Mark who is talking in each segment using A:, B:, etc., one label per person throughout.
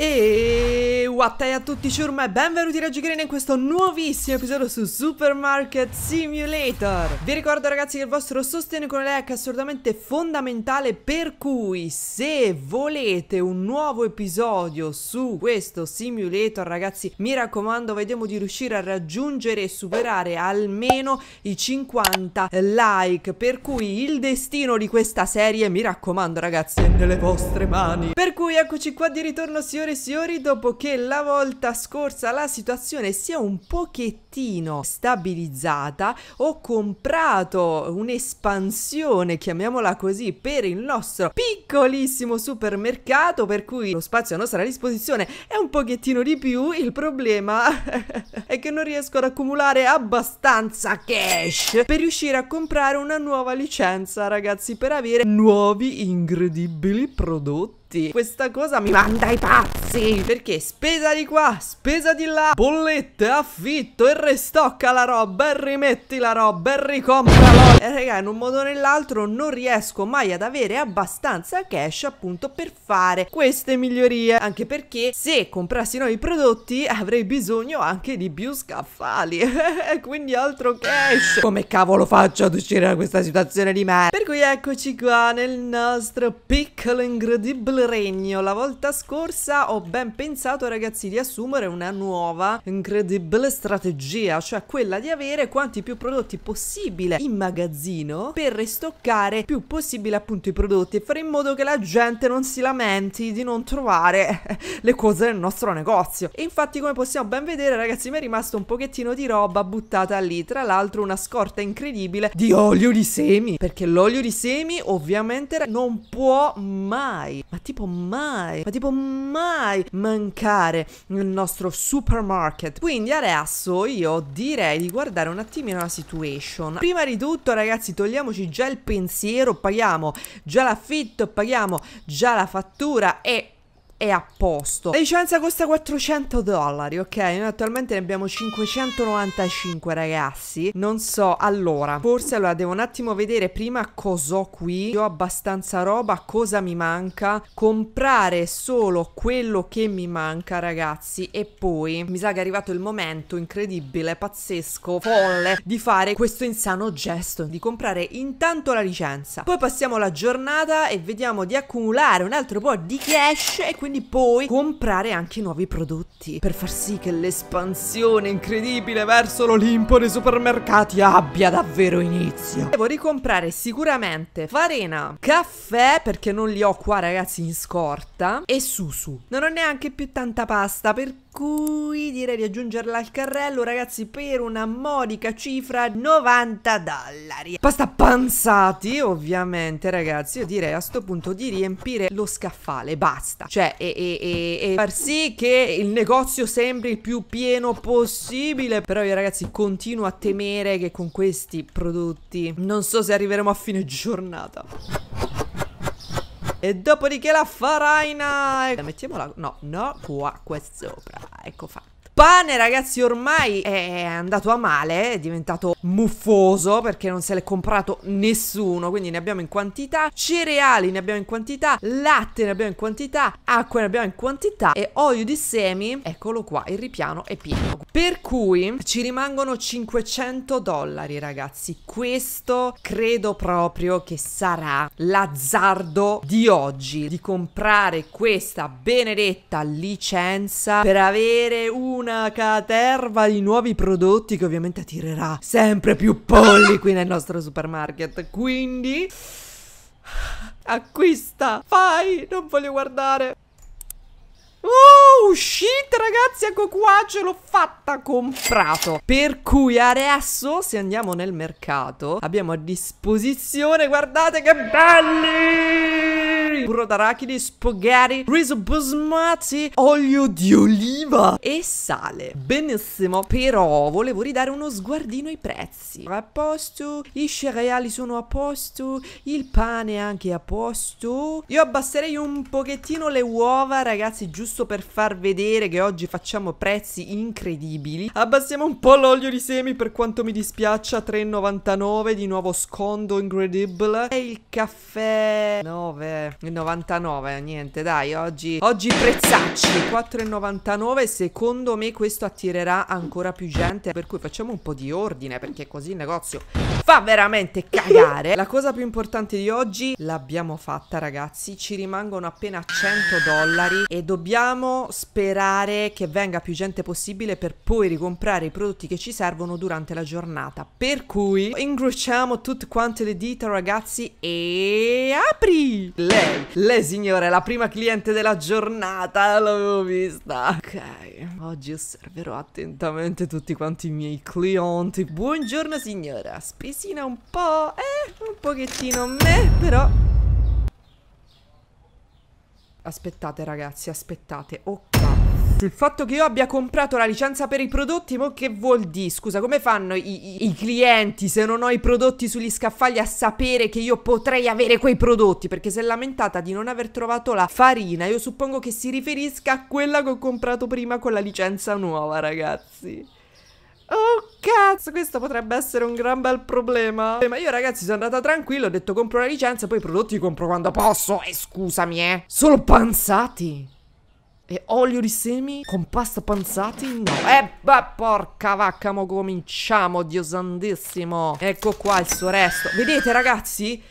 A: 诶。Wattei a tutti ciurma e benvenuti Raggi Green in questo nuovissimo episodio su Supermarket Simulator Vi ricordo ragazzi che il vostro sostegno con le like è assolutamente fondamentale per cui se volete un nuovo episodio su questo simulator ragazzi mi raccomando vediamo di riuscire a raggiungere e superare almeno i 50 like per cui il destino di questa serie mi raccomando ragazzi è nelle vostre mani Per cui eccoci qua di ritorno signore e signori dopo che la la volta scorsa la situazione si è un pochettino stabilizzata, ho comprato un'espansione, chiamiamola così, per il nostro piccolissimo supermercato, per cui lo spazio a nostra disposizione è un pochettino di più, il problema è che non riesco ad accumulare abbastanza cash per riuscire a comprare una nuova licenza, ragazzi, per avere nuovi incredibili prodotti tutti Questa cosa mi manda ai pazzi Perché spesa di qua, spesa di là Bollette, affitto e restocca la roba E rimetti la roba e ricompralo E eh, raga in un modo o nell'altro non riesco mai ad avere abbastanza cash appunto per fare queste migliorie Anche perché se comprassi nuovi prodotti avrei bisogno anche di più scaffali Quindi altro cash Come cavolo faccio ad uscire da questa situazione di me? Per cui eccoci qua nel nostro piccolo incredibile regno. La volta scorsa ho ben pensato, ragazzi, di assumere una nuova incredibile strategia, cioè quella di avere quanti più prodotti possibile in magazzino per restoccare più possibile appunto i prodotti e fare in modo che la gente non si lamenti di non trovare le cose nel nostro negozio. E infatti, come possiamo ben vedere, ragazzi, mi è rimasto un pochettino di roba buttata lì. Tra l'altro, una scorta incredibile di olio di semi, perché l'olio di semi ovviamente non può mai, ma tipo mai, ma tipo mai mancare nel nostro supermarket. Quindi adesso io direi di guardare un attimino la situation. Prima di tutto ragazzi togliamoci già il pensiero, paghiamo già l'affitto, paghiamo già la fattura e è a posto. La licenza costa 400 dollari, ok? Noi attualmente ne abbiamo 595 ragazzi. Non so, allora, forse allora devo un attimo vedere prima cosa ho qui. Io ho abbastanza roba, cosa mi manca? Comprare solo quello che mi manca ragazzi e poi mi sa che è arrivato il momento incredibile, pazzesco, folle di fare questo insano gesto, di comprare intanto la licenza. Poi passiamo la giornata e vediamo di accumulare un altro po' di cash e quindi anni poi comprare anche nuovi prodotti per far sì che l'espansione incredibile verso l'Olimpo dei supermercati abbia davvero inizio. Devo ricomprare sicuramente farina, caffè perché non li ho qua ragazzi in scorta e susu. Non ho neanche più tanta pasta perché cui direi di aggiungerla al carrello ragazzi per una modica cifra 90 dollari Basta panzati ovviamente ragazzi io direi a sto punto di riempire lo scaffale basta Cioè e, e, e, e far sì che il negozio sembri il più pieno possibile Però io ragazzi continuo a temere che con questi prodotti non so se arriveremo a fine giornata e dopodiché la faraina. Ecco. Mettiamola. No, no, qua, qua sopra. Ecco fatto pane ragazzi ormai è andato a male, è diventato muffoso perché non se l'è comprato nessuno, quindi ne abbiamo in quantità, cereali ne abbiamo in quantità, latte ne abbiamo in quantità, acqua ne abbiamo in quantità e olio di semi, eccolo qua, il ripiano è pieno. Per cui ci rimangono 500 dollari ragazzi, questo credo proprio che sarà l'azzardo di oggi, di comprare questa benedetta licenza per avere un una caterva di nuovi prodotti che ovviamente attirerà sempre più polli qui nel nostro supermarket. Quindi... Acquista! Fai! Non voglio guardare! Oh, uh, uscite ragazzi, ecco qua, ce l'ho fatta, comprato Per cui adesso, se andiamo nel mercato, abbiamo a disposizione, guardate che belli curry, burro d'arachidi, spaghetti, riso basmati, olio di oliva e sale. Benissimo, però volevo ridare uno sguardino ai prezzi. A posto, i cereali sono a posto, il pane anche a posto. Io abbasserei un pochettino le uova, ragazzi, giusto per far vedere che oggi facciamo prezzi incredibili. Abbassiamo un po' l'olio di semi per quanto mi dispiaccia, 3,99, di nuovo scondo incredibile. E il caffè... 9... 99, niente, dai, oggi, oggi prezzacci, 4,99, secondo me questo attirerà ancora più gente, per cui facciamo un po' di ordine, perché così il negozio fa veramente cagare. La cosa più importante di oggi l'abbiamo fatta, ragazzi, ci rimangono appena 100 dollari e dobbiamo sperare che venga più gente possibile per poi ricomprare i prodotti che ci servono durante la giornata, per cui incrociamo tutte quante le dita, ragazzi, e apri! Let's lei signora è la prima cliente della giornata, l'avevo vista. Ok, oggi osserverò attentamente tutti quanti i miei clienti. Buongiorno signora, spesina un po', eh, un pochettino me, però... Aspettate ragazzi, aspettate, ok il fatto che io abbia comprato la licenza per i prodotti, mo che vuol dire? Scusa, come fanno i, i, i, clienti se non ho i prodotti sugli scaffali a sapere che io potrei avere quei prodotti? Perché si è lamentata di non aver trovato la farina. Io suppongo che si riferisca a quella che ho comprato prima con la licenza nuova, ragazzi. Oh cazzo, questo potrebbe essere un gran bel problema. Eh, ma io ragazzi sono andata tranquilla, ho detto compro la licenza, poi i prodotti li compro quando posso. E eh, scusami, eh. Solo panzati. E olio di semi con pasta panzati? No. Eh, beh, porca vacca, mo cominciamo, Dio santissimo. Ecco qua il suo resto. Vedete, ragazzi?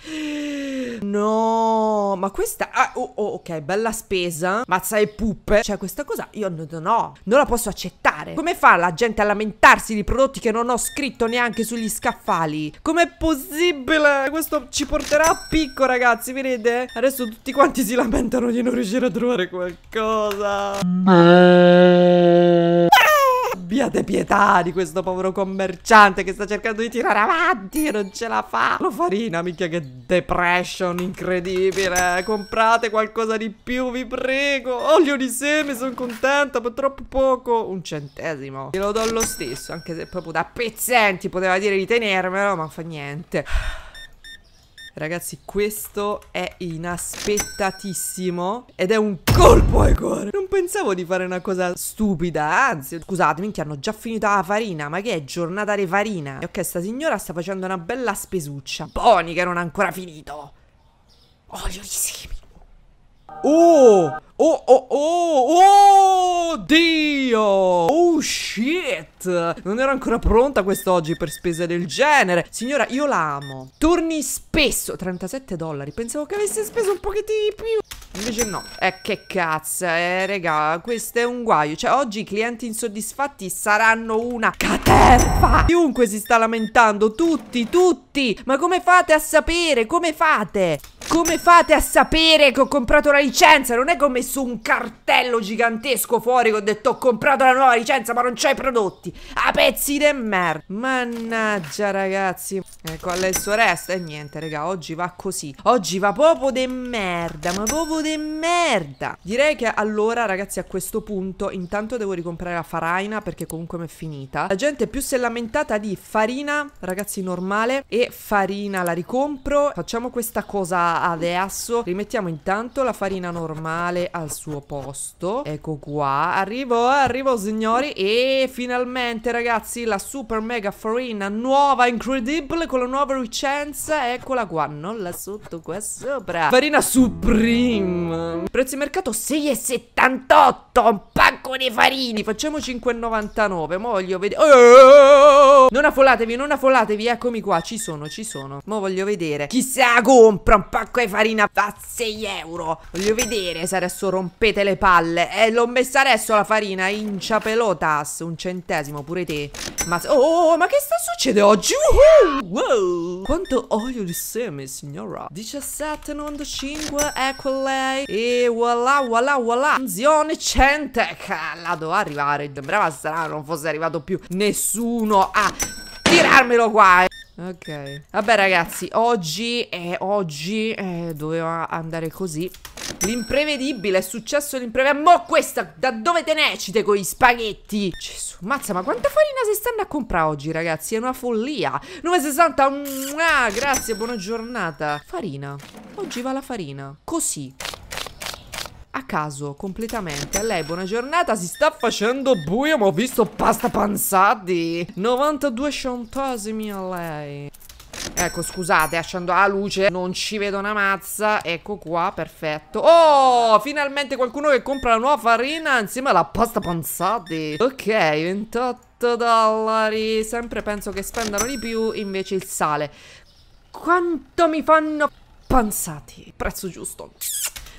A: No, ma questa... Ah, oh, oh, ok, bella spesa. Mazza e puppe. Cioè, questa cosa io non no, no, non la posso accettare. Come fa la gente a lamentarsi di prodotti che non ho scritto neanche sugli scaffali? Com'è possibile? Questo ci porterà a picco, ragazzi, vedete? Adesso tutti quanti si lamentano di non riuscire a trovare qualcosa. Ah! abbiate pietà di questo povero commerciante che sta cercando di tirare avanti e non ce la fa. Lo farina, mica che depression incredibile. Comprate qualcosa di più, vi prego. Olio di seme sono contenta, ma troppo poco. Un centesimo. Glielo do lo stesso, anche se proprio da pezzenti poteva dire di tenermelo, ma fa niente. Ragazzi, questo è inaspettatissimo ed è un colpo al cuore. Non pensavo di fare una cosa stupida, anzi, scusatemi, minchia, hanno già finito la farina. Ma che è giornata di farina? E ok, sta signora sta facendo una bella spesuccia. Boni che non ha ancora finito. Olio di semi. Oh! Oh, oh, oh, oh, Dio! Oh, shit! Non ero ancora pronta quest'oggi per spese del genere. Signora, io la amo. Torni spesso. 37 dollari. Pensavo che avessi speso un pochettino di più. Invece no. Eh, che cazzo. Eh, raga, questo è un guaio. Cioè, oggi i clienti insoddisfatti saranno una caterpa. Chiunque si sta lamentando. Tutti, tutti. Ma come fate a sapere? Come fate? Come fate a sapere che ho comprato la licenza? Non è che ho messo un cartello gigantesco fuori che ho detto ho comprato la nuova licenza ma non c'ho i prodotti. A pezzi di merda. Mannaggia ragazzi. Ecco adesso resta e niente raga oggi va così. Oggi va proprio de merda ma proprio de merda. Direi che allora ragazzi a questo punto intanto devo ricomprare la faraina perché comunque mi è finita. La gente più si è lamentata di farina ragazzi normale e farina la ricompro. Facciamo questa cosa adesso rimettiamo intanto la farina normale al suo posto Ecco qua Arrivo, arrivo signori E finalmente ragazzi la super mega farina nuova, incredibile Con la nuova licenza Eccola qua, non la sotto, qua sopra Farina Supreme prezzo di mercato 6,78 Un pacco di farini Facciamo 5,99 Mo voglio vedere oh! Non affollatevi, non affollatevi Eccomi qua, ci sono, ci sono ma voglio vedere Chissà compra un pacco Porco e farina a 6 euro Voglio vedere se adesso rompete le palle Eh l'ho messa adesso la farina in ciapelotas. Un centesimo pure te Ma oh, oh, oh ma che sta succedendo oggi wow. Quanto olio di seme signora 17,95 Ecco lei E voilà voilà voilà Funzione centeca eh, La doveva arrivare Brava strana non fosse arrivato più Nessuno a Tirarmelo qua eh. Ok. Vabbè ragazzi, oggi, eh, oggi eh, doveva andare così. L'imprevedibile, è successo l'imprevedibile. Mo questa, da dove te ne escite con gli spaghetti? Gesù, mazza, ma quanta farina si stanno a comprare oggi ragazzi? È una follia. 9,60, mm, ah, grazie, buona giornata. Farina, oggi va la farina. Così, a caso, completamente. A lei buona giornata, si sta facendo buio, ma ho visto pasta panzati. 92 centesimi a lei. Ecco, scusate, accendo la luce, non ci vedo una mazza. Ecco qua, perfetto. Oh, finalmente qualcuno che compra la nuova farina insieme alla pasta panzati. Ok, 28 dollari. Sempre penso che spendano di più, invece il sale. Quanto mi fanno panzati? Prezzo giusto.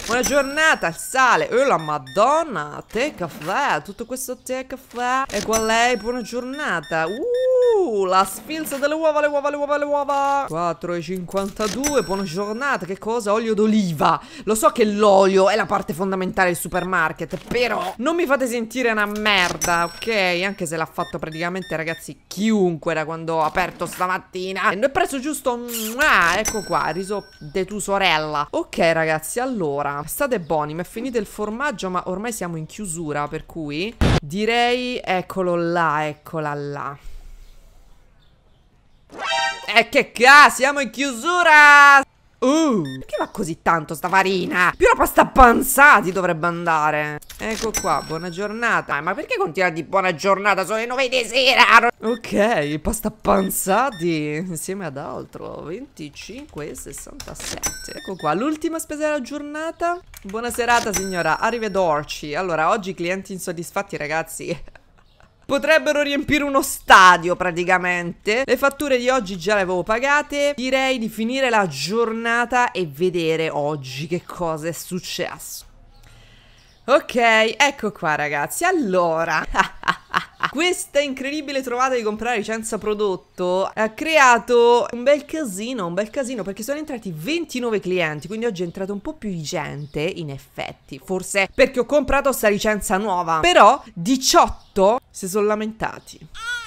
A: Buona giornata, il sale. Oh la madonna, te caffè, tutto questo te caffè. E qual è? Buona giornata. Uh, la sfilza delle uova, le uova, le uova, le uova. 4,52, buona giornata. Che cosa? Olio d'oliva. Lo so che l'olio è la parte fondamentale del supermarket, però non mi fate sentire una merda, ok? Anche se l'ha fatto praticamente, ragazzi, chiunque da quando ho aperto stamattina. E ne ho preso giusto... Ah, ecco qua, riso de tu sorella. Ok, ragazzi, allora... Allora, state buoni, mi è finito il formaggio, ma ormai siamo in chiusura, per cui direi eccolo là, eccola là. E eh, che ca, siamo in chiusura! Uh, perché va così tanto sta farina? Più la pasta panzati dovrebbe andare. Ecco qua, buona giornata. Ah, ma perché continua di buona giornata? Sono le 9 di sera. Ok, pasta panzati insieme ad altro. 25 e 67. Ecco qua, l'ultima spesa della giornata. Buona serata signora, arrivederci. Allora, oggi clienti insoddisfatti ragazzi. Potrebbero riempire uno stadio praticamente Le fatture di oggi già le avevo pagate Direi di finire la giornata e vedere oggi che cosa è successo Ok, ecco qua ragazzi Allora Questa incredibile trovata di comprare licenza prodotto ha creato un bel casino, un bel casino perché sono entrati 29 clienti, quindi oggi è entrato un po' più di gente in effetti, forse perché ho comprato sta licenza nuova, però 18 si sono lamentati. Ah!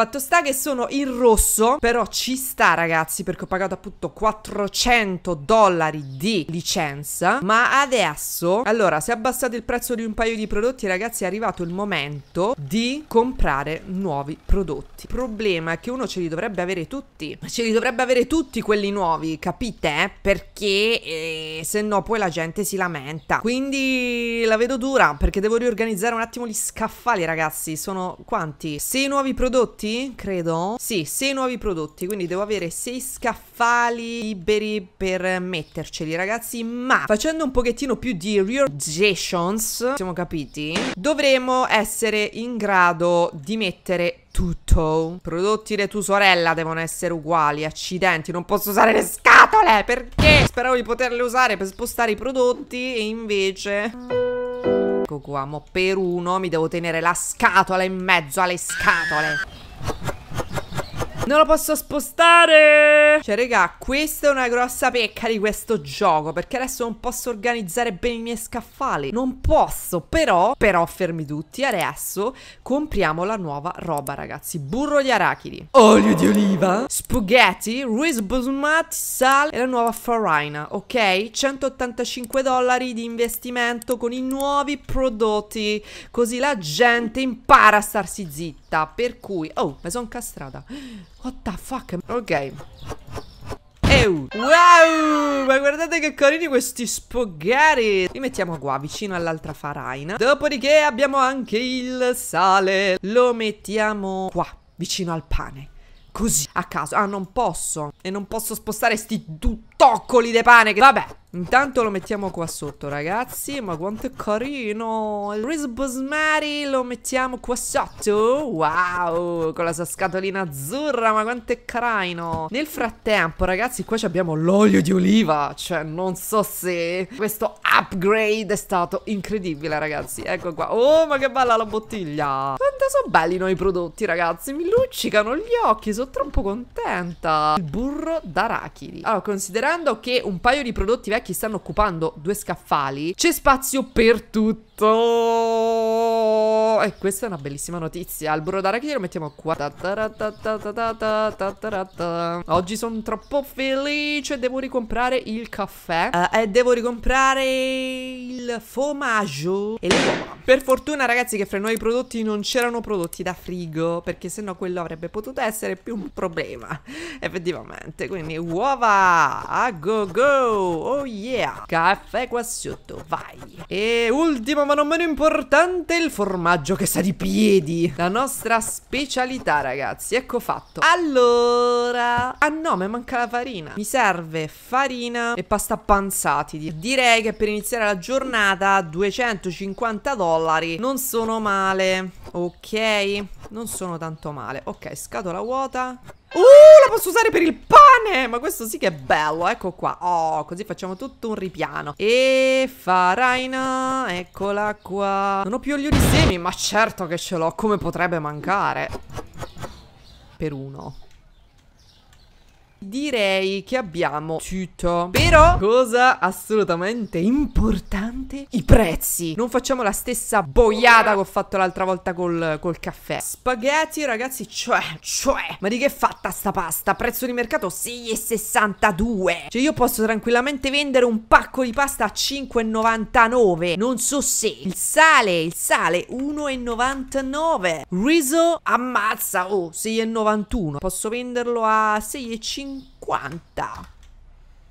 A: Fatto sta che sono in rosso, però ci sta ragazzi perché ho pagato appunto 400 dollari di licenza. Ma adesso, allora, se abbassate il prezzo di un paio di prodotti ragazzi è arrivato il momento di comprare nuovi prodotti. Il problema è che uno ce li dovrebbe avere tutti. ma Ce li dovrebbe avere tutti quelli nuovi, capite? Eh? Perché eh, se no poi la gente si lamenta. Quindi la vedo dura perché devo riorganizzare un attimo gli scaffali ragazzi. Sono quanti? 6 nuovi prodotti? prodotti, credo. Sì, sei nuovi prodotti, quindi devo avere sei scaffali liberi per metterceli, ragazzi. Ma facendo un pochettino più di reorganizations, siamo capiti, dovremo essere in grado di mettere tutto. Prodotti di tua sorella devono essere uguali. Accidenti, non posso usare le scatole perché speravo di poterle usare per spostare i prodotti e invece... Ecco qua, mo per uno mi devo tenere la scatola in mezzo alle scatole. Non lo posso spostare Cioè raga questa è una grossa pecca di questo gioco Perché adesso non posso organizzare bene i miei scaffali Non posso però Però fermi tutti Adesso compriamo la nuova roba ragazzi Burro di arachidi Olio di oliva Spaghetti Rice basmati Sal E la nuova farina Ok 185 dollari di investimento Con i nuovi prodotti Così la gente impara a starsi zitta diretta per cui... Oh, mi sono incastrata. What the fuck? Ok. Wow, ma guardate che carini questi sfogheri Li mettiamo qua vicino all'altra faraina Dopodiché abbiamo anche il sale Lo mettiamo qua, vicino al pane Così, a caso Ah, non posso E non posso spostare sti tutti toccoli de pane che... Vabbè Intanto lo mettiamo qua sotto ragazzi Ma quanto è carino Il riso basmati lo mettiamo qua sotto Wow Con la sua scatolina azzurra Ma quanto è carino Nel frattempo ragazzi qua abbiamo l'olio di oliva Cioè non so se Questo upgrade è stato incredibile ragazzi Ecco qua Oh ma che bella la bottiglia Quanto sono belli i nuovi prodotti ragazzi Mi luccicano gli occhi Sono troppo contenta Il burro d'arachidi Allora considerate considerando che un paio di prodotti vecchi stanno occupando due scaffali, c'è spazio per tutti fatto! E eh, questa è una bellissima notizia. Al burro d'arachidi lo mettiamo qua. Oggi sono troppo felice. Devo ricomprare il caffè. Uh, e devo ricomprare il formaggio e le uova. Per fortuna, ragazzi, che fra i nuovi prodotti non c'erano prodotti da frigo. Perché sennò quello avrebbe potuto essere più un problema. Effettivamente. Quindi, uova! A go go! Oh yeah! Caffè qua sotto, vai! E ultimo ma non meno importante il formaggio che sa di piedi La nostra specialità ragazzi, ecco fatto Allora... Ah no, mi manca la farina Mi serve farina e pasta panzati Direi che per iniziare la giornata 250 dollari non sono male Ok, non sono tanto male Ok, scatola vuota Uh, la posso usare per il pane! Ma questo sì che è bello, ecco qua. Oh, così facciamo tutto un ripiano. E Faraina, eccola qua. Non ho più olio di semi, ma certo che ce l'ho. Come potrebbe mancare? Per uno. Direi che abbiamo tutto Però cosa assolutamente importante I prezzi Non facciamo la stessa boiata che ho fatto l'altra volta col, col, caffè Spaghetti ragazzi cioè cioè Ma di che è fatta sta pasta? Prezzo di mercato 6,62 Cioè io posso tranquillamente vendere un pacco di pasta a 5,99 Non so se Il sale il sale 1,99 Riso ammazza oh 6,91 Posso venderlo a 6,50 q u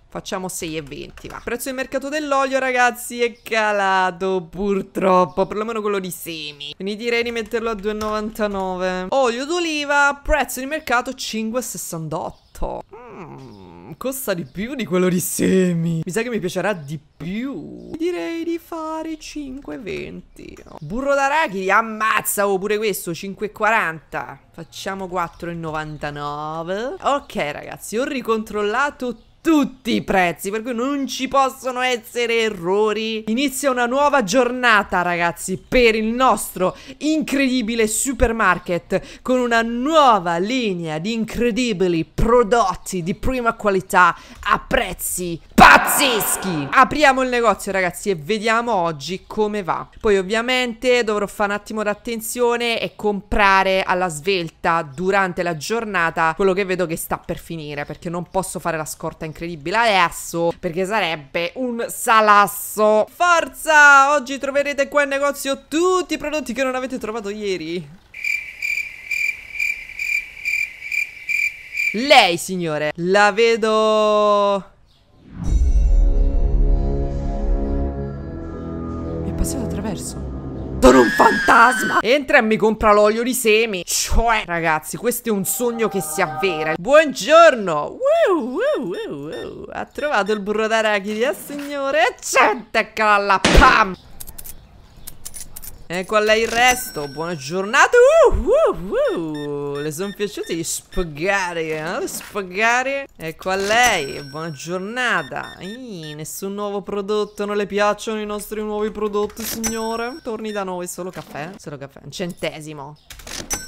A: Facciamo 6,20 va. Il prezzo di mercato dell'olio ragazzi è calato purtroppo, perlomeno quello di semi. Quindi direi di metterlo a 2,99. Olio d'oliva, prezzo di mercato 5,68. Mm, costa di più di quello di semi. Mi sa che mi piacerà di più. Direi di fare 5,20. Burro d'arachidi, ammazza oh, pure questo, 5,40. Facciamo 4,99. Ok ragazzi, ho ricontrollato tutto tutti i prezzi, per cui non ci possono essere errori. Inizia una nuova giornata, ragazzi, per il nostro incredibile supermarket con una nuova linea di incredibili prodotti di prima qualità a prezzi pazzeschi Apriamo il negozio ragazzi e vediamo oggi come va Poi ovviamente dovrò fare un attimo d'attenzione e comprare alla svelta durante la giornata quello che vedo che sta per finire Perché non posso fare la scorta incredibile adesso perché sarebbe un salasso Forza! Oggi troverete qua in negozio tutti i prodotti che non avete trovato ieri Lei signore, la vedo passato attraverso. Sono un fantasma! Entra e mi compra l'olio di semi. Cioè, ragazzi, questo è un sogno che si avvera. Buongiorno! Woo, woo, woo, ha trovato il burro d'arachidi, eh, signore? Gente, calla! Pam! E qual è il resto? Buona giornata! Uh, uh, uh. Le sono piaciuti gli spaghetti, eh? Gli spaghetti. E qual è? Buona giornata! Ehi, nessun nuovo prodotto, non le piacciono i nostri nuovi prodotti, signore? Torni da noi, solo caffè? Solo caffè, un centesimo.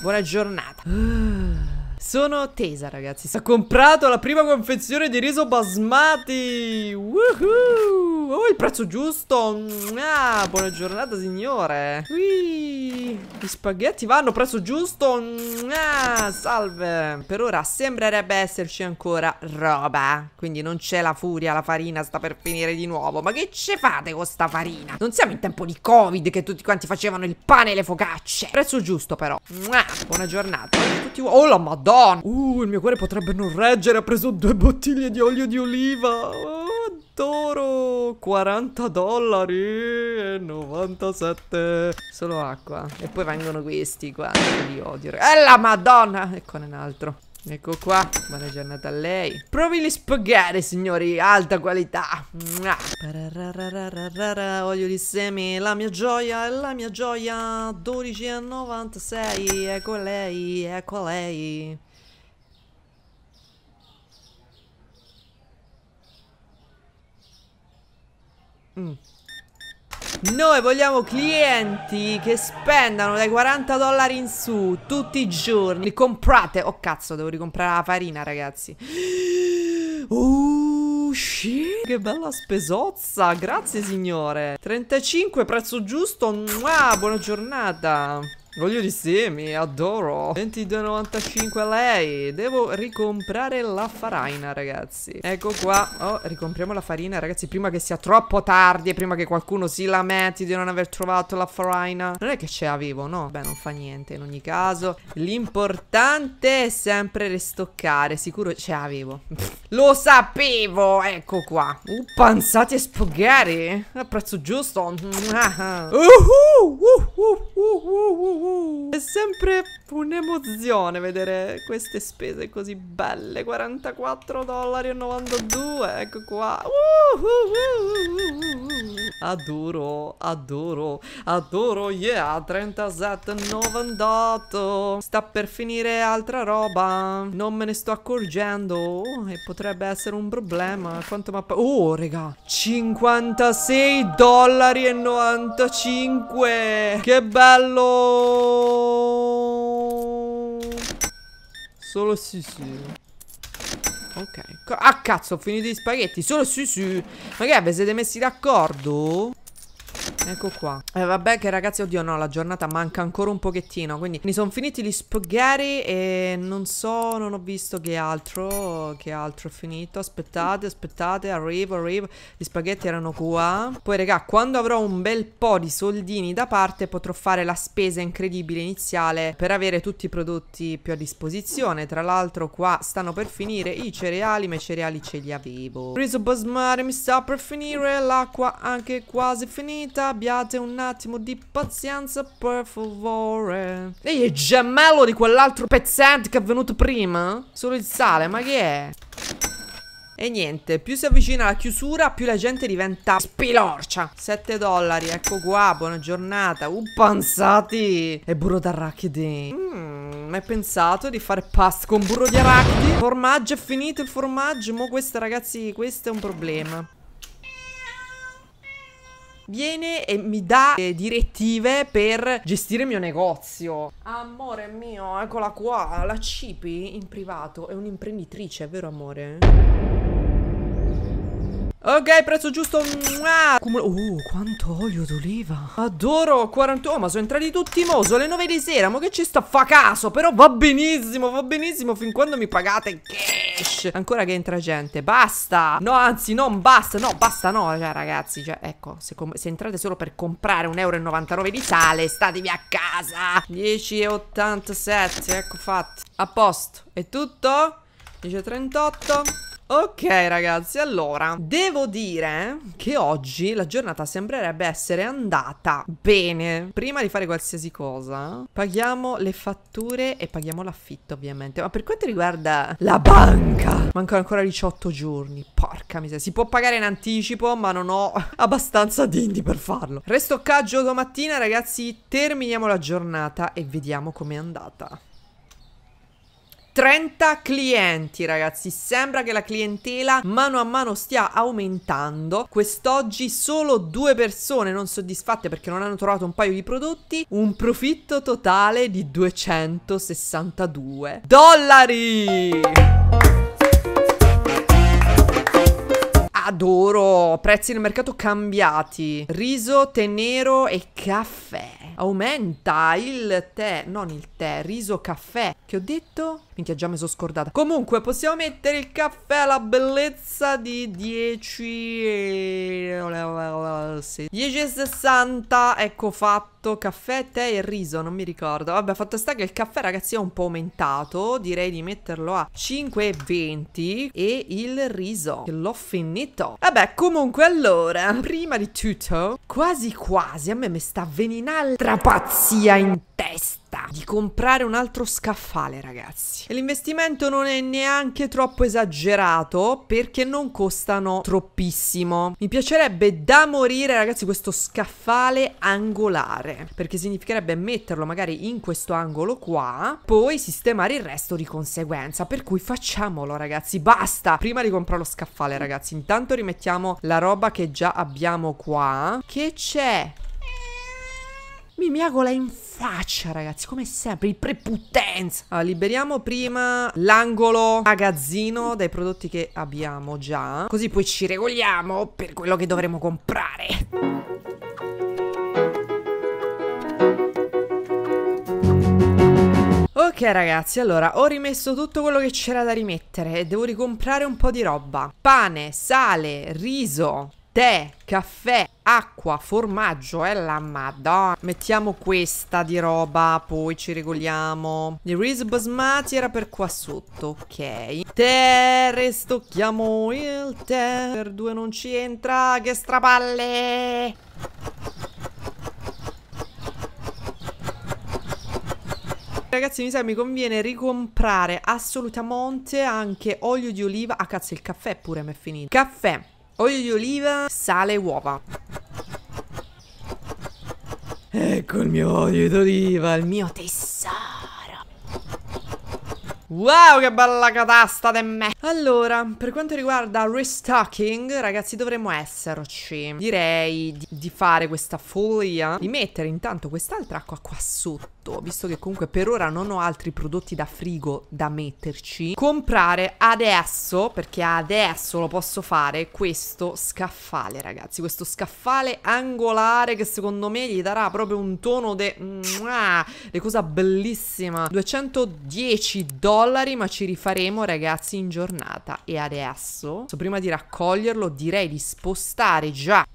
A: Buona giornata. Uh. Sono tesa ragazzi Ho comprato la prima confezione di riso basmati Woohoo Oh il prezzo giusto ah, Buona giornata signore Whee. Gli spaghetti vanno presso giusto ah, Salve Per ora sembrerebbe esserci ancora roba eh. Quindi non c'è la furia La farina sta per finire di nuovo Ma che ci fate con sta farina? Non siamo in tempo di covid Che tutti quanti facevano il pane e le focacce Prezzo giusto però ah, Buona giornata tutti... Oh la madonna Uh il mio cuore potrebbe non reggere Ha preso due bottiglie di olio di oliva oh toro 40 dollari e 97 Solo acqua E poi vengono questi qua Li odio e eh, la madonna Eccone un altro Ecco qua, buona giornata a lei Provi gli spaghetti signori, alta qualità Olio di semi, la mia gioia, la mia gioia 12,96, ecco lei, ecco lei Mm. Noi vogliamo clienti che spendano dai 40 dollari in su tutti i giorni. Li comprate. Oh cazzo, devo ricomprare la farina, ragazzi. Oh shit, che bella spesozza. Grazie signore. 35, prezzo giusto. Mua, buona giornata. Voglio di sì, mi adoro 22,95 lei Devo ricomprare la farina, ragazzi Ecco qua Oh, ricompriamo la farina, ragazzi Prima che sia troppo tardi E prima che qualcuno si lamenti di non aver trovato la farina Non è che ce l'avevo, no? Beh, non fa niente in ogni caso L'importante è sempre restoccare Sicuro ce l'avevo Lo sapevo, ecco qua Uh, panzati e spaghetti A prezzo giusto uh -huh. Uh uhuh! -huh. Uh Uh Uh, è sempre un'emozione vedere queste spese così belle. 44 dollari e 92, ecco qua. Uh, uh, adoro, adoro, adoro, yeah, 37,98. Sta per finire altra roba. Non me ne sto accorgendo oh, e potrebbe essere un problema. Quanto ma... Oh, raga, 56 dollari e 95. Che bello! Solo... Solo Susu. Ok. Ah, cazzo, ho finito gli spaghetti. Solo Susu. Ma Magari vi siete messi d'accordo? Ecco qua. E eh, vabbè che ragazzi, oddio no, la giornata manca ancora un pochettino. Quindi mi sono finiti gli spaghetti e non so, non ho visto che altro, che altro è finito. Aspettate, aspettate, arrivo, arrivo. Gli spaghetti erano qua. Poi raga, quando avrò un bel po' di soldini da parte potrò fare la spesa incredibile iniziale per avere tutti i prodotti più a disposizione. Tra l'altro qua stanno per finire i cereali, ma i cereali ce li avevo. Riso basmare mi sta per finire, l'acqua anche quasi finita vita, abbiate un attimo di pazienza, per favore. Ehi, è gemello di quell'altro pezzente che è venuto prima? Solo il sale, ma che è? E niente, più si avvicina la chiusura, più la gente diventa spilorcia. 7 dollari, ecco qua, buona giornata. Uppanzati! E burro d'arachidi. Mmm, mai pensato di fare pasta con burro di arachidi? Formaggio è finito il formaggio, mo questo ragazzi, questo è un problema viene e mi dà eh, direttive per gestire il mio negozio. Amore mio, eccola qua, la Cipi in privato è un'imprenditrice, vero amore? Ok, prezzo giusto. Cumulo oh, uh, quanto olio d'oliva. Adoro. 40. Oh, ma sono entrati tutti Sono le 9 di sera. Ma che ci sta? Fa caso. Però va benissimo, va benissimo. Fin quando mi pagate cash. Ancora che entra gente. Basta. No, anzi, non basta. No, basta no. Cioè, ragazzi, cioè, ecco. Se, se entrate solo per comprare 1,99 euro di sale, statevi a casa. 10,87. Ecco fatto. A posto. È tutto? 10,38. Ok ragazzi, allora, devo dire che oggi la giornata sembrerebbe essere andata bene. Prima di fare qualsiasi cosa, paghiamo le fatture e paghiamo l'affitto ovviamente. Ma per quanto riguarda la banca, mancano ancora 18 giorni, porca miseria. Si può pagare in anticipo, ma non ho abbastanza dindi per farlo. Restoccaggio domattina ragazzi, terminiamo la giornata e vediamo com'è andata. 30 clienti ragazzi sembra che la clientela mano a mano stia aumentando quest'oggi solo due persone non soddisfatte perché non hanno trovato un paio di prodotti un profitto totale di 262 dollari adoro prezzi nel mercato cambiati riso tè nero e caffè aumenta il tè non il tè riso caffè che ho detto Minchia, già mi sono scordata. Comunque, possiamo mettere il caffè alla bellezza di 10... 10,60. Ecco fatto. Caffè, tè e riso, non mi ricordo. Vabbè, fatto sta che il caffè, ragazzi, è un po' aumentato. Direi di metterlo a 5,20. E il riso, che l'ho finito. Vabbè, comunque, allora, prima di tutto, quasi quasi a me mi sta avvenendo un'altra pazzia in testa di comprare un altro scaffale, ragazzi. E l'investimento non è neanche troppo esagerato perché non costano troppissimo. Mi piacerebbe da morire, ragazzi, questo scaffale angolare, perché significherebbe metterlo magari in questo angolo qua, poi sistemare il resto di conseguenza, per cui facciamolo, ragazzi, basta. Prima di comprare lo scaffale, ragazzi, intanto rimettiamo la roba che già abbiamo qua. Che c'è? Mi miagola in faccia, ragazzi, come sempre, il preputenza. Allora, liberiamo prima l'angolo magazzino dai prodotti che abbiamo già. Così poi ci regoliamo per quello che dovremo comprare. Ok ragazzi, allora ho rimesso tutto quello che c'era da rimettere e devo ricomprare un po' di roba. Pane, sale, riso, tè, caffè, acqua, formaggio è eh, la madonna. Mettiamo questa di roba, poi ci regoliamo. Il riso basmati era per qua sotto, ok. Tè, restocchiamo il tè. Per due non ci entra, che strapalle! Ragazzi mi sa mi conviene ricomprare assolutamente anche olio di oliva Ah cazzo il caffè pure mi è finito Caffè olio di oliva, sale e uova. Ecco il mio olio d'oliva, il mio tessere. Wow che bella catasta di me Allora per quanto riguarda restocking ragazzi dovremmo esserci Direi di, di fare questa follia Di mettere intanto quest'altra acqua qua sotto Visto che comunque per ora non ho altri prodotti da frigo da metterci Comprare adesso perché adesso lo posso fare Questo scaffale ragazzi Questo scaffale angolare che secondo me gli darà proprio un tono de... le cosa bellissima 210 dollari dollari, ma ci rifaremo ragazzi in giornata. E adesso, prima di raccoglierlo, direi di spostare già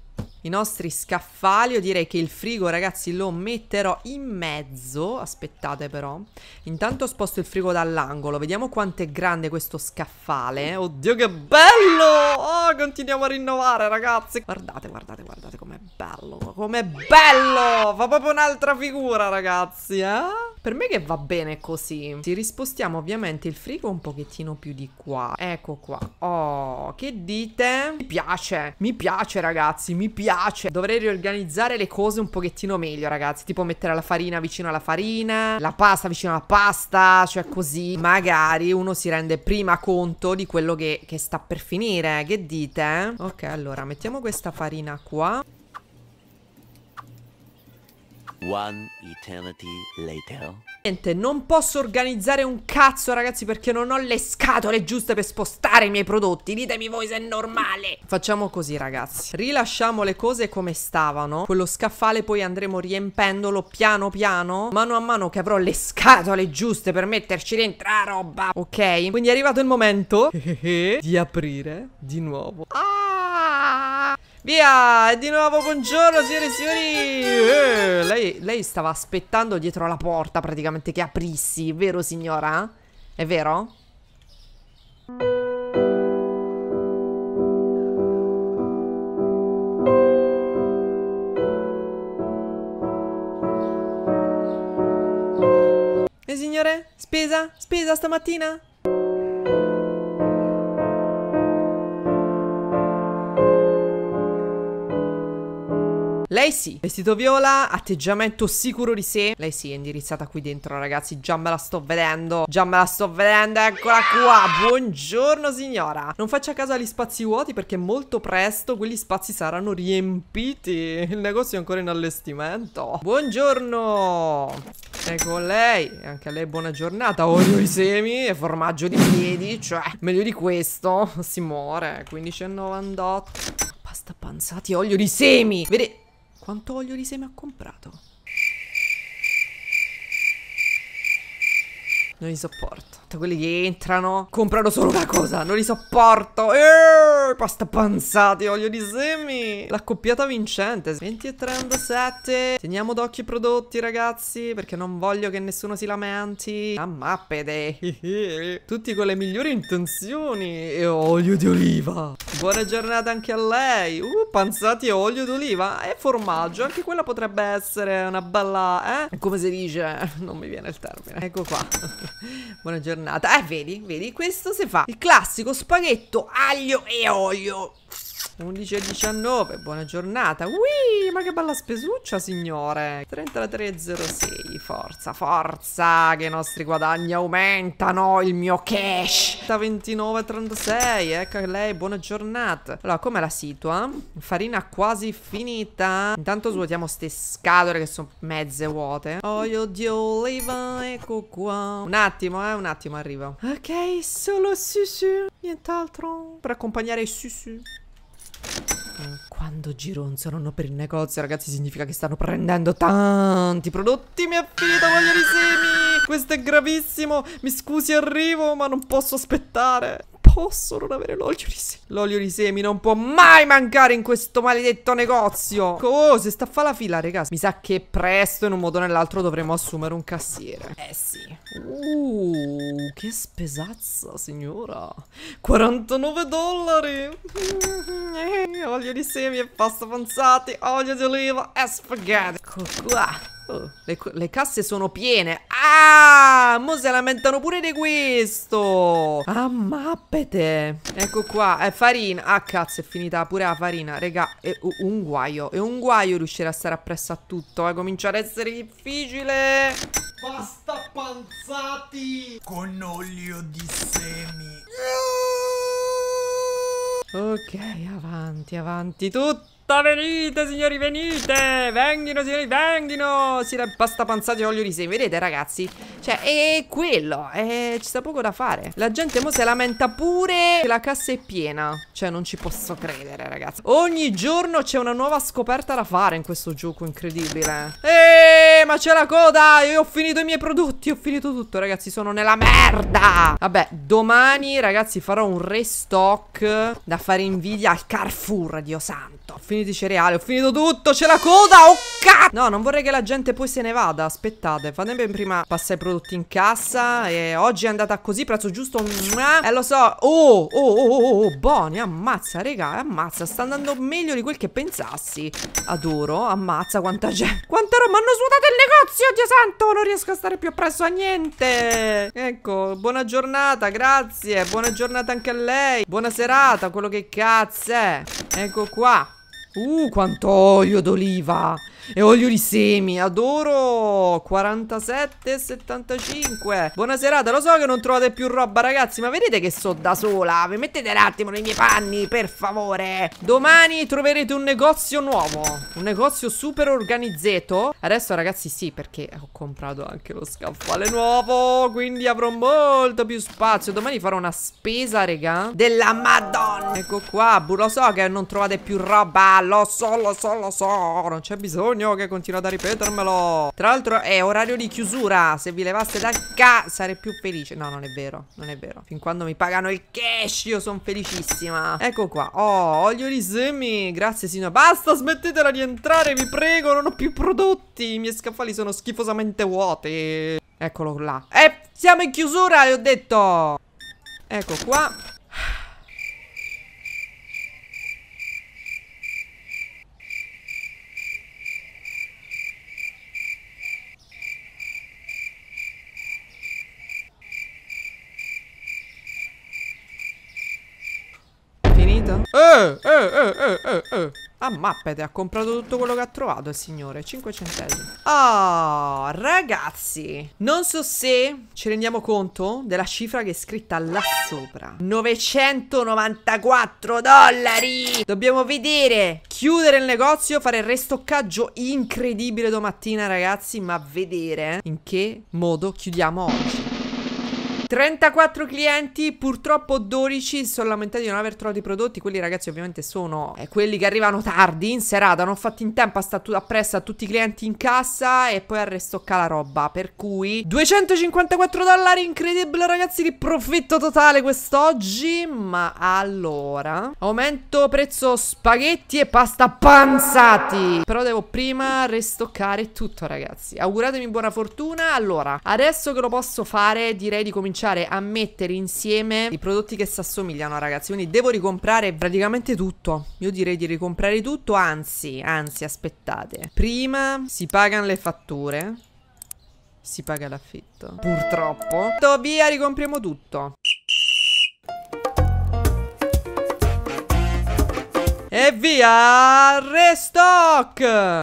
A: i nostri scaffali. Io direi che il frigo, ragazzi, lo metterò in mezzo. Aspettate però. Intanto sposto il frigo dall'angolo. Vediamo quanto è grande questo scaffale. Oddio, che bello! Oh, continuiamo a rinnovare, ragazzi. Guardate, guardate, guardate com'è bello. Com'è bello! Fa proprio un'altra figura, ragazzi, eh? Per me che va bene così. Ci rispostiamo ovviamente il frigo un pochettino più di qua. Ecco qua. Oh, che dite? Mi piace, mi piace, ragazzi, mi piace piace. Dovrei riorganizzare le cose un pochettino meglio, ragazzi. Tipo mettere la farina vicino alla farina, la pasta vicino alla pasta, cioè così. Magari uno si rende prima conto di quello che, che sta per finire. Che dite? Ok, allora, mettiamo questa farina qua. One eternity later. Niente, non posso organizzare un cazzo, ragazzi, perché non ho le scatole giuste per spostare i miei prodotti. Ditemi voi se è normale. Facciamo così, ragazzi. Rilasciamo le cose come stavano. Quello scaffale poi andremo riempendolo piano piano, mano a mano che avrò le scatole giuste per metterci dentro la roba. Ok? Quindi è arrivato il momento di aprire di nuovo. Ah! Via, e di nuovo buongiorno signore e signori eh, lei, lei, stava aspettando dietro la porta praticamente che aprissi, vero signora? È vero? E eh, signore, spesa? Spesa stamattina? Lei sì, vestito viola, atteggiamento sicuro di sé. Lei sì, è indirizzata qui dentro, ragazzi. Già me la sto vedendo. Già me la sto vedendo, eccola qua. Buongiorno, signora. Non faccia caso agli spazi vuoti perché molto presto quegli spazi saranno riempiti. Il negozio è ancora in allestimento. Buongiorno. Ecco lei. e Anche a lei buona giornata. Olio i semi e formaggio di piedi. Cioè, meglio di questo si muore. 15,98. Pasta panzati, olio di semi. Vedi quanto olio di seme ha comprato. Non li sopporto sotto, quelli che entrano, comprano solo una cosa, non li sopporto. Eeeh, pasta panzati, olio di semi. L'accoppiata vincente, 20 e 37. Teniamo d'occhio i prodotti, ragazzi, perché non voglio che nessuno si lamenti. A mappede. Tutti con le migliori intenzioni. E olio di oliva. Buona giornata anche a lei. Uh, panzati e olio d'oliva. E formaggio, anche quella potrebbe essere una bella, eh? Come si dice? Non mi viene il termine. Ecco qua. Buona giornata giornata. Eh, vedi, vedi, questo si fa. Il classico spaghetto aglio e olio. 11 e 19, buona giornata. Ui, ma che bella spesuccia, signore. 3306, forza, forza, che i nostri guadagni aumentano, il mio cash. 29,36, ecco lei, buona giornata. Allora, com'è la situa? Farina quasi finita. Intanto svuotiamo ste scatole che sono mezze vuote. Olio di oliva, ecco qua. Un attimo, eh, un attimo, arrivo. Ok, solo susu, nient'altro. Per accompagnare i susu. Quando gironzolano per il negozio, ragazzi, significa che stanno prendendo tanti prodotti. Mi è finita voglia di semi! Questo è gravissimo! Mi scusi, arrivo, ma non posso aspettare posso non avere l'olio di semi. L'olio di semi non può mai mancare in questo maledetto negozio. Oh, se sta a fare la fila, ragazzi. Mi sa che presto, in un modo o nell'altro, dovremo assumere un cassiere. Eh sì. Uh, che spesazza, signora. 49 dollari. Eh, olio di semi e pasta panzati, olio di oliva e spaghetti. Ecco qua. Oh, le, le, casse sono piene Ah, mo si lamentano pure di questo Ammappete. Ecco qua, è farina Ah, cazzo, è finita pure la farina Regà, è un guaio È un guaio riuscire a stare appresso a tutto eh. Comincia ad essere difficile Pasta panzati Con olio di semi Ok, avanti, avanti Tutti venite signori venite Venghino signori venghino Sira pasta panzati e olio di semi Vedete ragazzi Cioè è quello è... Ci sta poco da fare La gente mo si lamenta pure Che la cassa è piena Cioè non ci posso credere ragazzi Ogni giorno c'è una nuova scoperta da fare in questo gioco incredibile Eeeh ma c'è la coda Io ho finito i miei prodotti Ho finito tutto ragazzi Sono nella merda Vabbè domani ragazzi farò un restock Da fare invidia al Carrefour Dio santo Ho finito i cereali Ho finito tutto C'è la coda Oh cazzo No non vorrei che la gente poi se ne vada Aspettate Fatemi prima passare i prodotti in cassa E oggi è andata così Prezzo giusto Eh lo so Oh oh oh oh, oh Buoni ammazza raga Ammazza Sta andando meglio di quel che pensassi Adoro Ammazza quanta gente Quanta roba hanno suonato negozio, Dio santo, non riesco a stare più appresso a niente Ecco, buona giornata, grazie Buona giornata anche a lei Buona serata, quello che cazzo è Ecco qua Uh, quanto olio d'oliva e olio di semi, adoro 47,75 Buona serata, lo so che non trovate più roba ragazzi Ma vedete che so da sola Vi mettete un attimo nei miei panni, per favore Domani troverete un negozio nuovo Un negozio super organizzato Adesso ragazzi sì, perché ho comprato anche lo scaffale nuovo Quindi avrò molto più spazio Domani farò una spesa, regà Della madonna Ecco qua, lo so che non trovate più roba Lo so, lo so, lo so Non c'è bisogno coglogno che continua a ripetermelo Tra l'altro è orario di chiusura Se vi levaste da ca sarei più felice No non è vero, non è vero Fin quando mi pagano il cash io sono felicissima Ecco qua, oh, olio di semi Grazie signora Basta smettetela di entrare vi prego Non ho più prodotti, i miei scaffali sono schifosamente vuoti Eccolo là E siamo in chiusura, gli ho detto Ecco qua capito? Eh, eh, eh, eh, eh, A mappete, ha comprato tutto quello che ha trovato il signore, 5 centesimi. Oh, ragazzi, non so se ci rendiamo conto della cifra che è scritta là sopra. 994 dollari! Dobbiamo vedere, chiudere il negozio, fare il restoccaggio incredibile domattina, ragazzi, ma vedere in che modo chiudiamo oggi. 34 clienti, purtroppo 12 sono lamentati di non aver trovato i prodotti. Quelli, ragazzi, ovviamente sono eh, quelli che arrivano tardi in serata. Non ho fatto in tempo a stare appresso a tutti i clienti in cassa e poi a restoccare la roba. Per cui 254 dollari, incredibile, ragazzi. Che profitto totale quest'oggi. Ma allora, aumento prezzo spaghetti e pasta panzati. Però devo prima restoccare tutto, ragazzi. Auguratemi buona fortuna. Allora, adesso che lo posso fare, direi di cominciare cominciare a mettere insieme i prodotti che si assomigliano, ragazzi. Quindi devo ricomprare praticamente tutto. Io direi di ricomprare tutto, anzi, anzi, aspettate. Prima si pagano le fatture. Si paga l'affitto. Purtroppo. Via, ricompriamo tutto. E via, restock!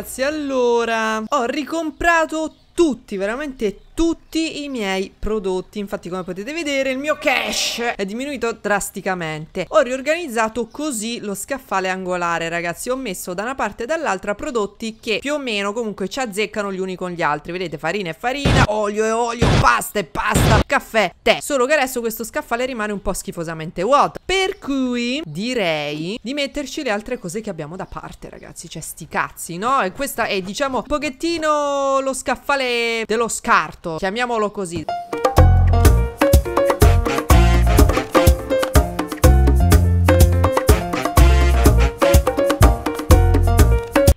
A: ragazzi, allora ho ricomprato tutti, veramente tutti i miei prodotti. Infatti, come potete vedere, il mio cash è diminuito drasticamente. Ho riorganizzato così lo scaffale angolare, ragazzi. Ho messo da una parte e dall'altra prodotti che più o meno comunque ci azzeccano gli uni con gli altri. Vedete, farina e farina, olio e olio, pasta e pasta, caffè, tè. Solo che adesso questo scaffale rimane un po' schifosamente vuoto. Per cui direi di metterci le altre cose che abbiamo da parte, ragazzi. Cioè, sti cazzi, no? E questa è, diciamo, un pochettino lo scaffale dello scarto scontato, chiamiamolo così.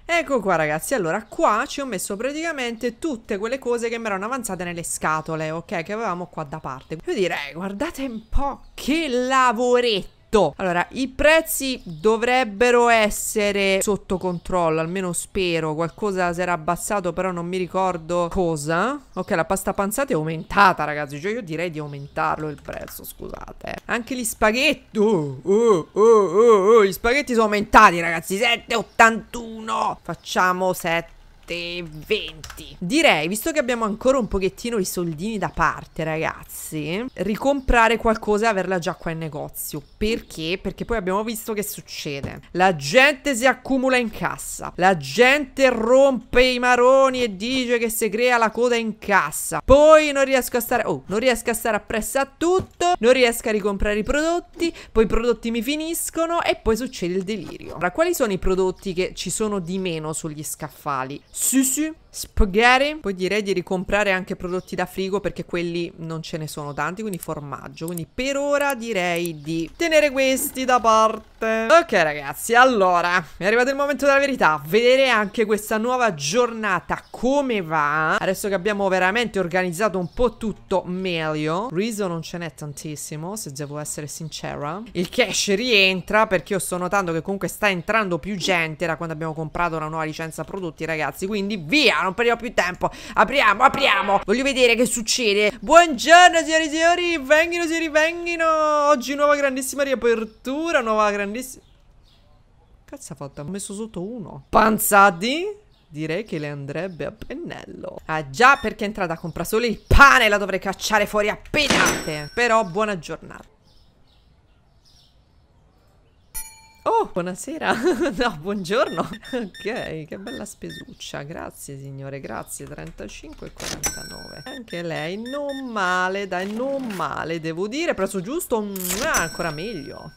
A: Ecco qua ragazzi, allora qua ci ho messo praticamente tutte quelle cose che mi erano avanzate nelle scatole, ok? Che avevamo qua da parte. Io direi, eh, guardate un po' che lavoretto! tutto. Allora, i prezzi dovrebbero essere sotto controllo, almeno spero. Qualcosa si era abbassato, però non mi ricordo cosa. Ok, la pasta panzata è aumentata, ragazzi. Cioè, io direi di aumentarlo il prezzo, scusate. Anche gli spaghetti... Oh, oh, oh, oh, oh. Gli spaghetti sono aumentati, ragazzi. 7,81. Facciamo 7. 7,20. Direi, visto che abbiamo ancora un pochettino i soldini da parte, ragazzi, ricomprare qualcosa e averla già qua in negozio. Perché? Perché poi abbiamo visto che succede. La gente si accumula in cassa. La gente rompe i maroni e dice che si crea la coda in cassa. Poi non riesco a stare... Oh, non riesco a stare appresso a tutto. Non riesco a ricomprare i prodotti. Poi i prodotti mi finiscono e poi succede il delirio. Ora, quali sono i prodotti che ci sono di meno sugli scaffali? 嘘嘘 spaghetti. Poi direi di ricomprare anche prodotti da frigo perché quelli non ce ne sono tanti, quindi formaggio. Quindi per ora direi di tenere questi da parte. Ok ragazzi, allora è arrivato il momento della verità. Vedere anche questa nuova giornata come va. Adesso che abbiamo veramente organizzato un po' tutto meglio. Riso non ce n'è tantissimo, se devo essere sincera. Il cash rientra perché io sto notando che comunque sta entrando più gente da quando abbiamo comprato la nuova licenza prodotti ragazzi. Quindi via! non perdiamo più tempo Apriamo, apriamo Voglio vedere che succede Buongiorno signori e signori Venghino signori, venghino Oggi nuova grandissima riapertura Nuova grandissima Cazzo ha fatto? Ha messo sotto uno Panzati Direi che le andrebbe a pennello. Ah già, perché è entrata a comprare solo il pane la dovrei cacciare fuori appena. Però buona giornata. Oh, buonasera. no, buongiorno. ok, che bella spesuccia. Grazie, signore. Grazie. 35 e 49. Anche lei non male, dai, non male, devo dire. Prezzo giusto? Mm, ancora meglio.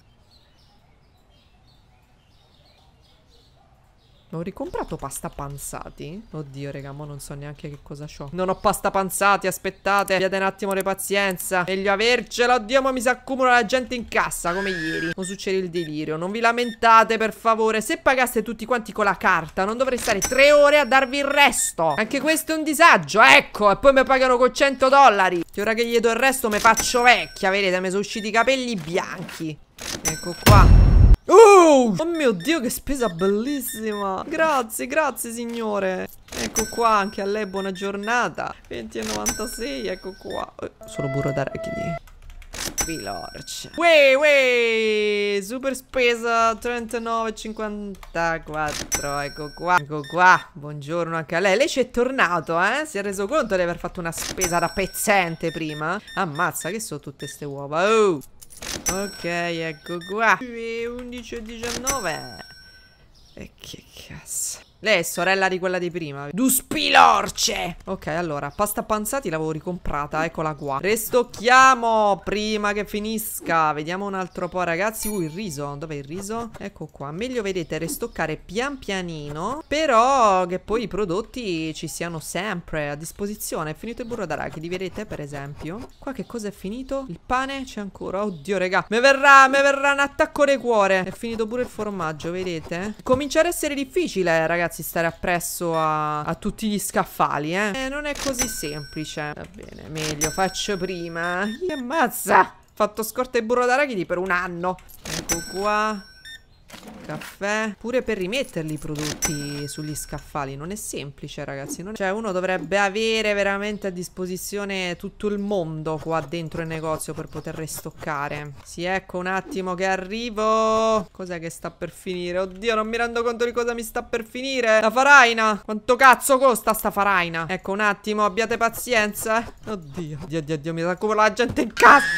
A: Ho ricomprato pasta panzati? Oddio, raga, mo non so neanche che cosa ho. Non ho pasta panzati, aspettate. Abbiate un attimo le pazienza. Meglio avercela, oddio, ma mi si accumula la gente in cassa, come ieri. Non succede il delirio, non vi lamentate, per favore. Se pagaste tutti quanti con la carta, non dovrei stare tre ore a darvi il resto. Anche questo è un disagio, ecco. E poi mi pagano con 100 dollari. Che ora che gli do il resto, mi faccio vecchia, vedete? Mi sono usciti i capelli bianchi. Ecco qua. Oh! oh mio Dio, che spesa bellissima! Grazie, grazie signore! Ecco qua, anche a lei buona giornata! 20,96, ecco qua! Eh, Solo burro d'arachidi. Vilorch. Wey, wey, super spesa 39,54. Ecco qua, ecco qua. Buongiorno anche a lei. Lei ci è tornato, eh? Si è reso conto di aver fatto una spesa da pezzente prima? Ammazza, che sono tutte ste uova. Oh. Ok, ecco qua. 11 e 19. E che cazzo. Lei è sorella di quella di prima. Du spilorce! Ok, allora, pasta panzati l'avevo ricomprata, eccola qua. Restocchiamo prima che finisca. Vediamo un altro po', ragazzi. Uh, il riso. Dov'è il riso? Ecco qua. Meglio vedete restoccare pian pianino, però che poi i prodotti ci siano sempre a disposizione. È finito il burro d'arachidi, vedete, per esempio. Qua che cosa è finito? Il pane c'è ancora. Oddio, raga. Mi verrà, mi verrà un attacco di cuore. È finito pure il formaggio, vedete? Comincia ad essere difficile, ragazzi ragazzi stare appresso a, a tutti gli scaffali, eh? eh? Non è così semplice. Va bene, meglio, faccio prima. Ih, ammazza! Fatto scorta e burro d'arachidi per un anno. Ecco qua. Caffè. Pure per rimetterli i prodotti sugli scaffali. Non è semplice, ragazzi. Non è... Cioè, uno dovrebbe avere veramente a disposizione tutto il mondo qua dentro il negozio per poter restoccare. Sì, ecco un attimo che arrivo. Cos'è che sta per finire? Oddio, non mi rendo conto di cosa mi sta per finire. La faraina. Quanto cazzo costa sta faraina? Ecco un attimo, abbiate pazienza. Oddio, oddio, oddio, oddio mi sa come la gente in cassa.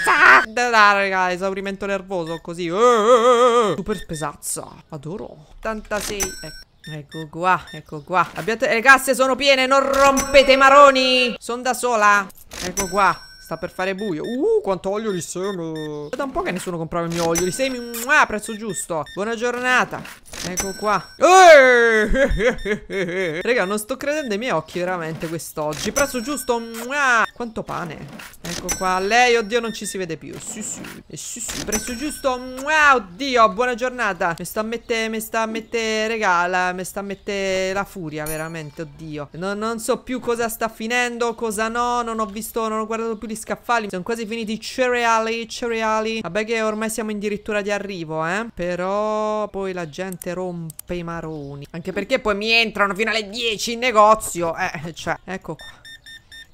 A: Dai, raga, esaurimento nervoso così. Eh, eh, eh, Super pesato. Ammazza, adoro. 86, ecco. Ecco qua, ecco qua. Abbiate... Le casse sono piene, non rompete i maroni. Sono da sola. Ecco qua. Sta per fare buio. Uh, quanto olio di seme. Da un po' che nessuno comprava il mio olio di seme Ah, prezzo giusto. Buona giornata. Ecco qua. Eh! Raga, non sto credendo ai miei occhi veramente quest'oggi. Prezzo giusto. Mua! Quanto pane. Ecco qua. Lei, oddio, non ci si vede più. Sì, sì. sì, sì. Presso giusto. Mua, oddio, buona giornata. Mi sta a mettere, mi sta a mettere, regala. Mi sta a mettere la furia, veramente, oddio. Non, non, so più cosa sta finendo, cosa no. Non ho visto, non ho guardato più gli scaffali. Sono quasi finiti i cereali, cereali. Vabbè che ormai siamo addirittura di arrivo, eh. Però poi la gente rompe i maroni. Anche perché poi mi entrano fino alle 10 in negozio. Eh, cioè, ecco qua.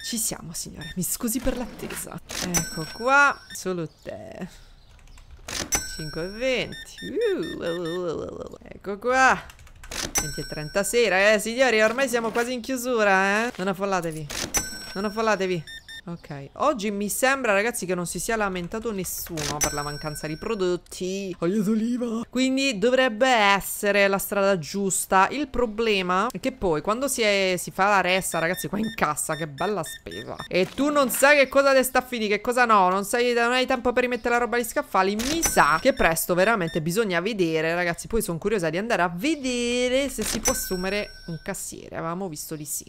A: Ci siamo, signore. Mi scusi per l'attesa. Ecco qua. Solo te. 5,20. Uh, uh, uh, uh, ecco qua. 20,36. Ragazzi, signori, ormai siamo quasi in chiusura, eh. Non affollatevi. Non affollatevi. Ok, oggi mi sembra ragazzi che non si sia lamentato nessuno per la mancanza di prodotti Olio d'oliva Quindi dovrebbe essere la strada giusta Il problema è che poi quando si, è, si fa la ressa ragazzi qua in cassa che bella spesa E tu non sai che cosa ti sta a finire, che cosa no non, sai, non hai tempo per rimettere la roba agli scaffali Mi sa che presto veramente bisogna vedere ragazzi Poi sono curiosa di andare a vedere se si può assumere un cassiere Avevamo visto di sì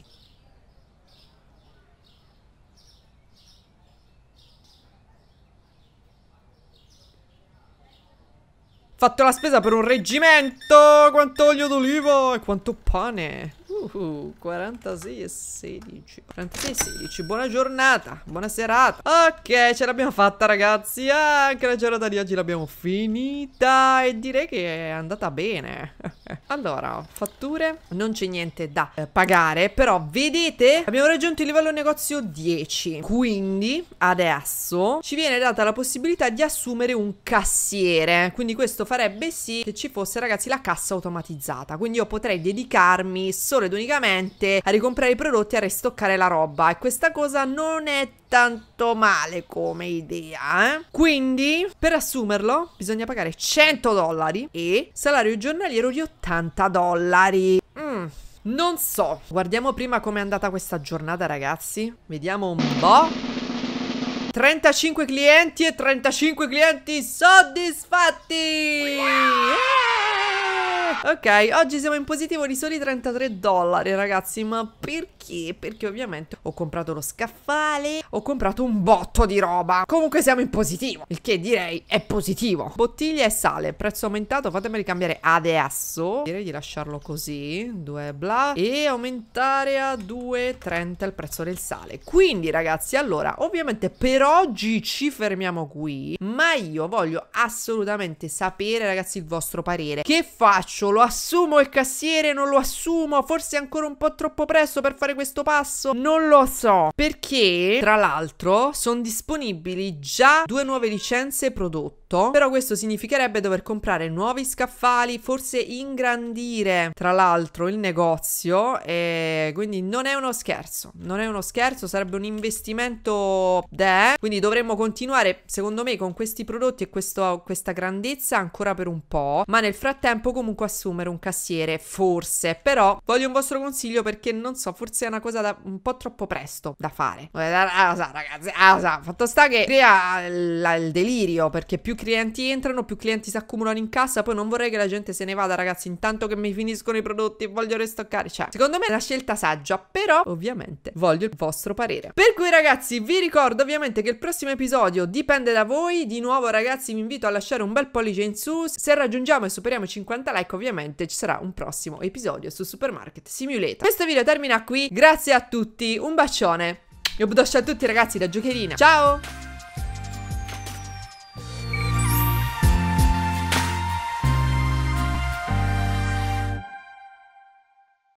A: Fatto la spesa per un reggimento! Quanto olio d'oliva e quanto pane! Uh, 46 e 16 46 e 16, buona giornata, buona serata Ok, ce l'abbiamo fatta ragazzi Anche la giornata di oggi l'abbiamo finita E direi che è andata bene Allora, fatture, non c'è niente da eh, pagare, però vedete, abbiamo raggiunto il livello negozio 10, quindi adesso ci viene data la possibilità di assumere un cassiere, quindi questo farebbe sì che ci fosse ragazzi la cassa automatizzata, quindi io potrei dedicarmi solo ed unicamente a ricomprare i prodotti e a restoccare la roba e questa cosa non è tanto male come idea. Eh? Quindi, per assumerlo, bisogna pagare 100 dollari e salario giornaliero di 80 80 dollari. Mm, non so. Guardiamo prima com'è andata questa giornata, ragazzi. Vediamo un po'. 35 clienti e 35 clienti soddisfatti! Yeah! Ok, oggi siamo in positivo di soli 33 dollari, ragazzi, ma perché? perché? Perché ovviamente ho comprato lo scaffale, ho comprato un botto di roba. Comunque siamo in positivo, il che direi è positivo. Bottiglie e sale, prezzo aumentato, fatemeli cambiare adesso. Direi di lasciarlo così, 2 bla, e aumentare a 2,30 il prezzo del sale. Quindi ragazzi, allora, ovviamente per oggi ci fermiamo qui, ma io voglio assolutamente sapere ragazzi il vostro parere. Che faccio? Lo assumo il cassiere? Non lo assumo? Forse è ancora un po' troppo presto per fare questo passo? Non lo so, perché tra l'altro sono disponibili già due nuove licenze prodotte tutto, però questo significherebbe dover comprare nuovi scaffali, forse ingrandire tra l'altro il negozio e quindi non è uno scherzo, non è uno scherzo, sarebbe un investimento de, quindi dovremmo continuare secondo me con questi prodotti e questo, questa grandezza ancora per un po', ma nel frattempo comunque assumere un cassiere forse, però voglio un vostro consiglio perché non so, forse è una cosa da, un po' troppo presto da fare. Eh, ah, ragazzi, ah, fatto sta che crea il delirio perché più clienti entrano, più clienti si accumulano in cassa. Poi non vorrei che la gente se ne vada, ragazzi. Intanto che mi finiscono i prodotti, voglio restoccare. Cioè, secondo me è una scelta saggia, però ovviamente voglio il vostro parere. Per cui, ragazzi, vi ricordo ovviamente che il prossimo episodio dipende da voi. Di nuovo, ragazzi, vi invito a lasciare un bel pollice in su. Se raggiungiamo e superiamo i 50 like, ovviamente ci sarà un prossimo episodio su Supermarket Simulator. Questo video termina qui. Grazie a tutti, un bacione. E abbraccio a tutti, ragazzi, da Giocherina. Ciao!